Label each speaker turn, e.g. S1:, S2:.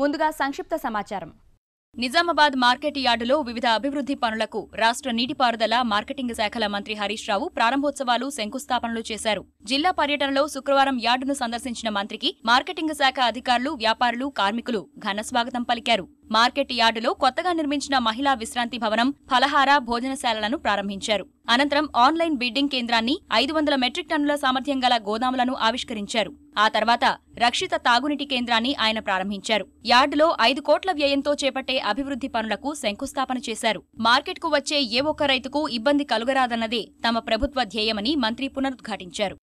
S1: ముందుగా సంక్షిప్త సమాచారం నిజామాబాద్ మార్కెట్ యార్డులో వివిధ అభివృద్ధి పనులకు రాష్ట్ర నీటిపారుదల మార్కెటింగ్ శాఖల మంత్రి హరీష్ రావు ప్రారంభోత్సవాలు శంకుస్థాపనలు చేశారు జిల్లా పర్యటనలో శుక్రవారం యార్డును సందర్శించిన మంత్రికి మార్కెటింగ్ శాఖ అధికారులు వ్యాపారులు కార్మికులు ఘన స్వాగతం పలికారు మార్కెట్ యార్డులో కొత్తగా నిర్మించిన మహిళా విశ్రాంతి భవనం ఫలహార భోజనశాలలను ప్రారంభించారు అనంతరం ఆన్లైన్ బిడ్డింగ్ కేంద్రాన్ని ఐదు వందల మెట్రిక్ టన్నుల సామర్థ్యం గల గోదాములను ఆవిష్కరించారు ఆ తర్వాత రక్షిత తాగునీటి కేంద్రాన్ని ఆయన ప్రారంభించారు యార్డులో ఐదు కోట్ల వ్యయంతో చేపట్టే అభివృద్ధి పనులకు శంకుస్థాపన చేశారు మార్కెట్కు వచ్చే ఏ ఒక్క రైతుకు ఇబ్బంది కలుగరాదన్నదే తమ ప్రభుత్వ ధ్యేయమని మంత్రి పునరుద్ఘాటించారు